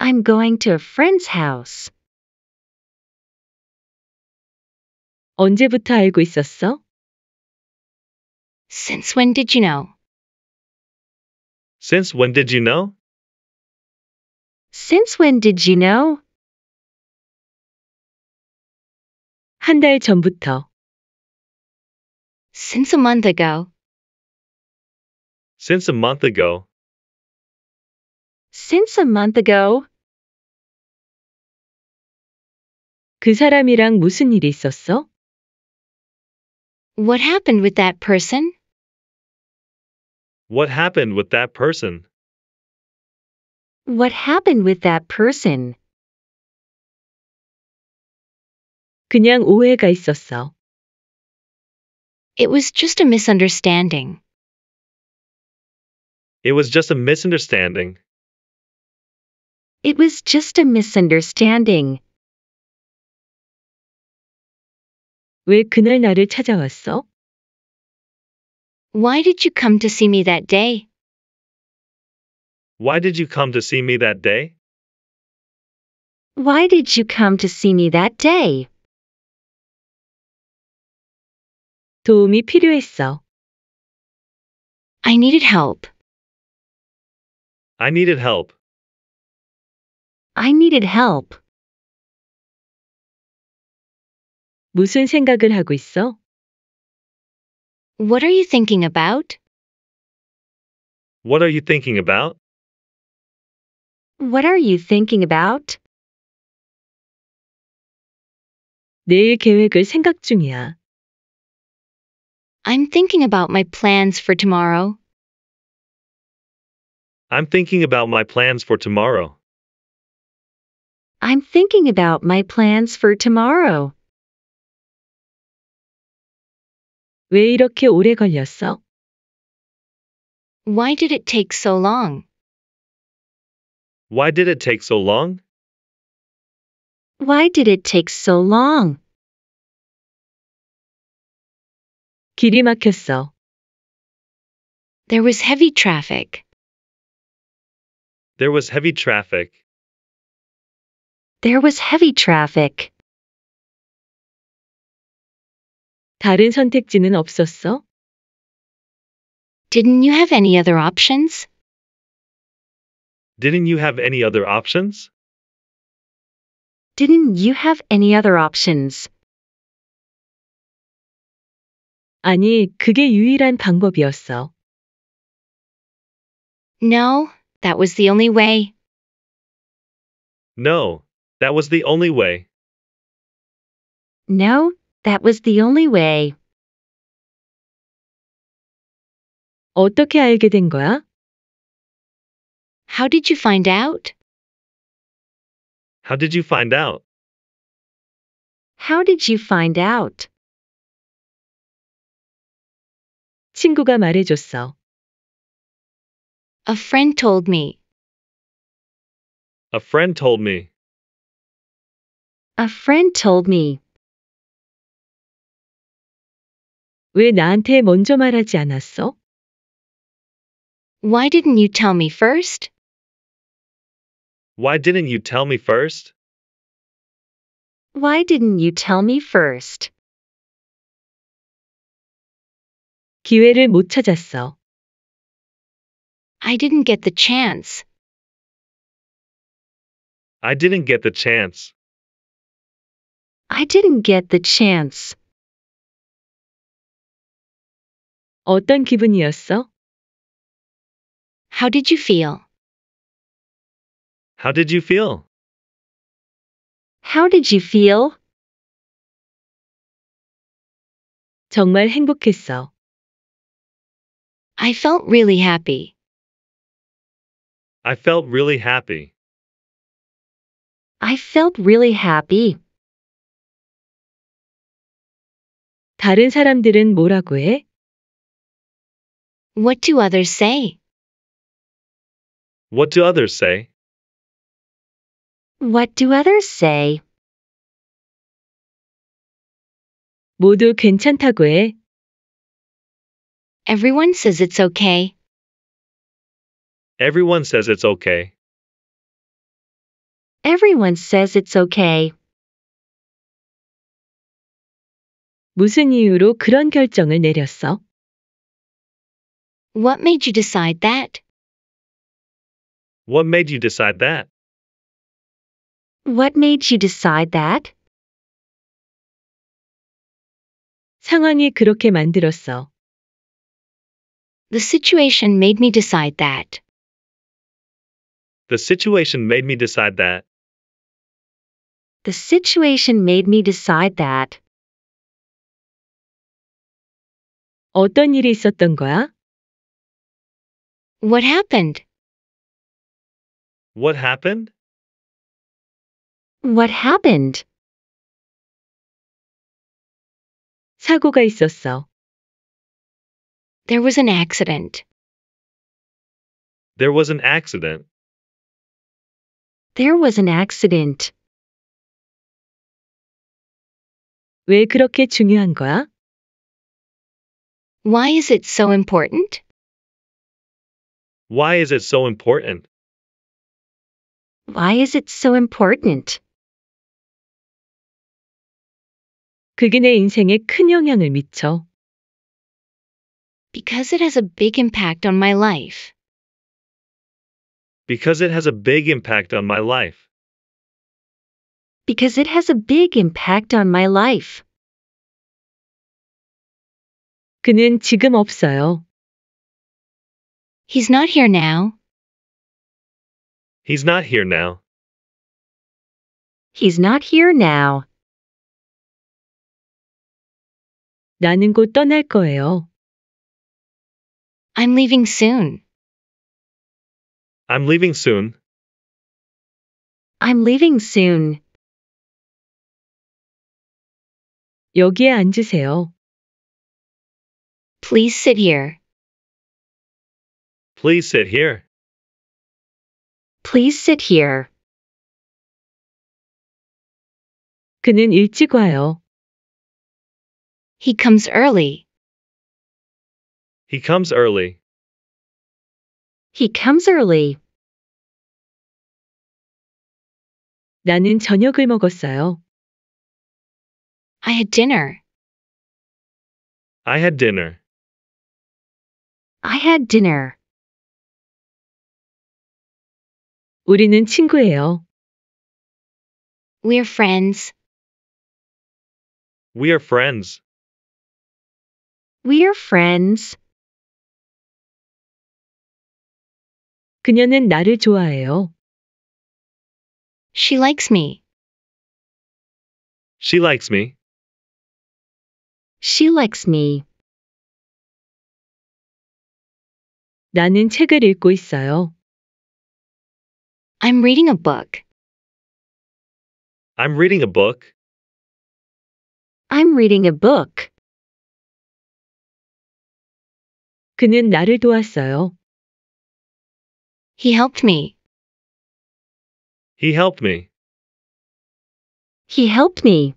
I'm going to a friend's house. 언제부터 알고 있었어? Since when did you know? Since when did you know? Since when did you know? 전부터. Since a month ago. Since a month ago. Since a month ago. 그 사람이랑 무슨 일이 있었어? What happened with that person? What happened with that person? What happened with that person? 그냥 오해가 있었어. It was just a misunderstanding. It was just a misunderstanding. It was just a misunderstanding. 왜 그날 나를 찾아왔어? Why did you come to see me that day? Why did you come to see me that day? Why did you come to see me that day? 도움이 필요했어. I needed help. I needed help. I needed help. 무슨 생각을 하고 있어? What are you thinking about? What are you thinking about? What are you thinking about? 내일 계획을 생각 중이야. I'm thinking about my plans for tomorrow. I'm thinking about my plans for tomorrow. I'm thinking about my plans for tomorrow. 왜 이렇게 오래 걸렸어? Why did it take so long? Why did it take so long? Why did it take so long? 길이 막혔어. There was heavy traffic. There was heavy traffic. There was heavy traffic. 다른 선택지는 없었어? Didn't you have any other options? Didn't you have any other options? Didn't you have any other options? 아니, 그게 유일한 방법이었어. No, that was the only way. No, that was the only way. No, that was the only way. 어떻게 알게 된 거야? How did you find out? How did you find out? How did you find out? 친구가 말해줬어. A friend told me. A friend told me. A friend told me. 왜 나한테 먼저 말하지 않았어? Why didn't you tell me first? Why didn't you tell me first? Why didn't you tell me first? 기회를 못 찾았어. I didn't get the chance. I didn't get the chance. I didn't get the chance. 어떤 기분이었어? How did you feel? How did you feel? How did you feel? 정말 행복했어. I felt really happy. I felt really happy. I felt really happy. 다른 사람들은 뭐라고 해? What do others say? What do others say? What do others say? 모두 괜찮다고 해. Everyone says it's okay. Everyone says it's okay. Everyone says it's okay. 무슨 이유로 그런 결정을 내렸어? What made you decide that? What made you decide that? What made you decide that? 상황이 그렇게 만들었어. The situation made me decide that. The situation made me decide that. The situation made me decide that. 어떤 일이 있었던 거야? What happened? What happened? What happened? 사고가 있었어. There was an accident. There was an accident. There was an accident. 왜 그렇게 중요한 거야? Why is it so important? Why is it so important? Why is it so important? 그게 내 인생에 큰 영향을 미쳐. Because it has a big impact on my life. Because it has a big impact on my life. Because it has a big impact on my life. 그는 지금 없어요. He's not here now. He's not here now. He's not here now. 나는 곧 떠날 거예요. I'm leaving soon. I'm leaving soon. I'm leaving soon. 여기에 앉으세요. Please sit here. Please sit here. Please sit here. 그는 일찍 와요. He comes early. He comes early. He comes early. 나는 저녁을 먹었어요. I had dinner. I had dinner. I had dinner. 우리는 친구예요. We're friends. We are friends. We're friends. 그녀는 나를 좋아해요. She likes me. She likes me. She likes me. 나는 책을 읽고 있어요. I'm reading a book. I'm reading a book. I'm reading a book. 그는 나를 도왔어요. He helped me. He helped me. He helped me.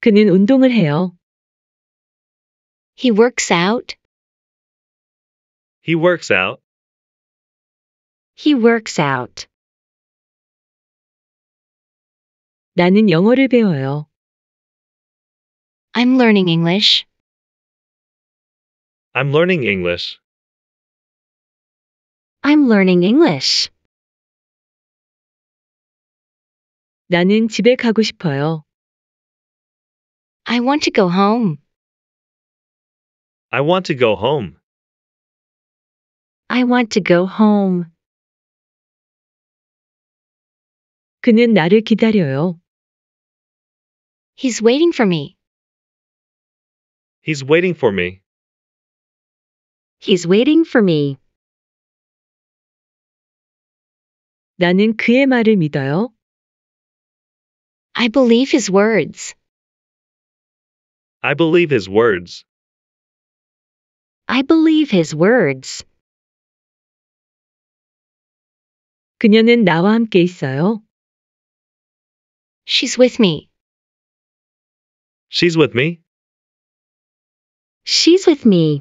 그는 운동을 해요. He works out. He works out. He works out. 나는 영어를 배워요. I'm learning English. I'm learning English. I'm learning English. 나는 집에 가고 싶어요. I want to go home. I want to go home. I want to go home. 그는 나를 기다려요. He's waiting for me. He's waiting for me. He's waiting for me. 나는 그의 말을 믿어요. I believe his words. I believe his words. I believe his words. 그녀는 나와 함께 있어요. She's with me. She's with me. She's with me.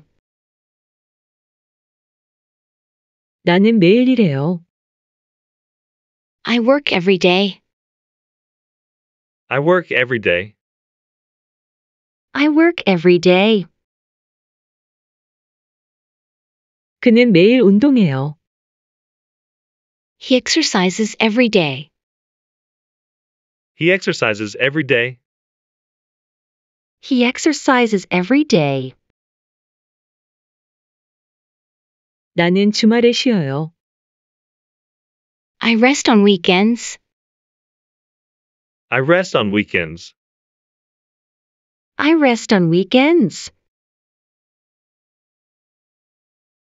나는 매일 일해요. I work every day. I work every day. I work every day. 그는 매일 운동해요. He exercises every day. He exercises every day. He exercises every day. 나는 주말에 쉬어요. I rest on weekends. I rest on weekends. I rest on weekends.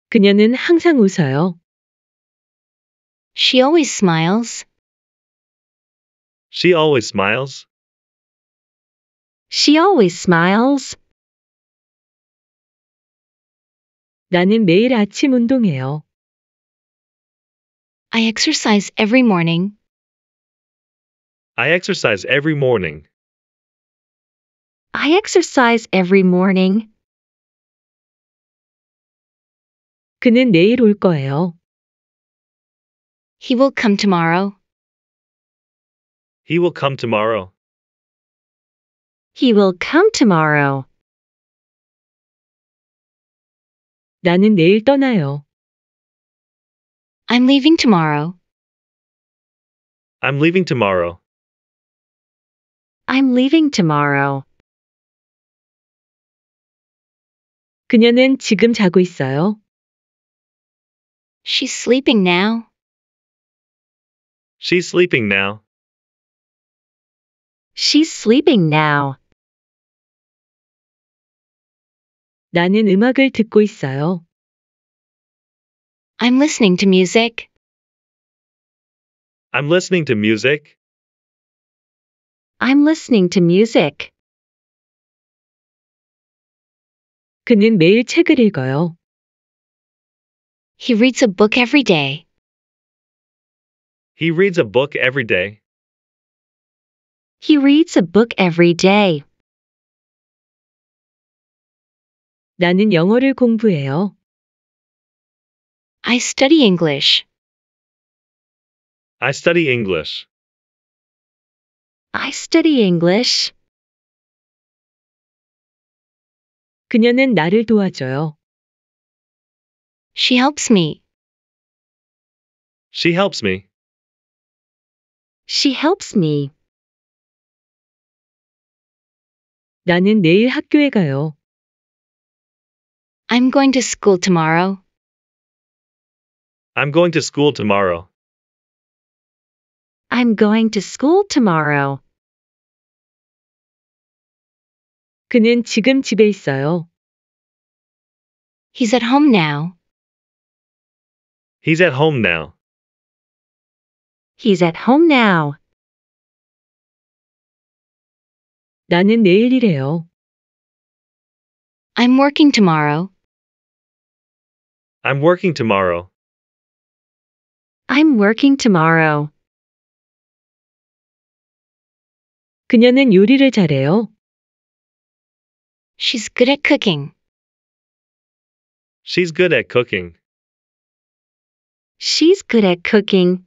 그녀는 항상 웃어요. She always smiles. She always smiles. She always smiles. 나는 매일 아침 운동해요. I exercise every morning. I exercise every morning. I exercise every morning. 그는 내일 올 거예요. He will come tomorrow. He will come tomorrow. He will come tomorrow. 나는 내일 떠나요. I'm leaving tomorrow. I'm leaving tomorrow. I'm leaving tomorrow. 그녀는 지금 자고 있어요. She's sleeping now. She's sleeping now. She's sleeping now. 나는 음악을 듣고 있어요. I'm listening to music. I'm listening to music. I'm listening to music. 그는 매일 책을 읽어요. He reads a book every day. He reads a book every day. He reads a book every day. 나는 영어를 공부해요. I study English. I study English. I study English. 그녀는 나를 도와줘요. She helps me. She helps me. She helps me. 나는 내일 학교에 가요. I'm going to school tomorrow. I'm going to school tomorrow. I'm going to school tomorrow. 그는 지금 집에 있어요. He's at home now. He's at home now. He's at home now. 나는 내일 일해요. I'm working tomorrow. I'm working tomorrow. I'm working tomorrow. 그녀는 요리를 잘해요. She's good at cooking. She's good at cooking. She's good at cooking.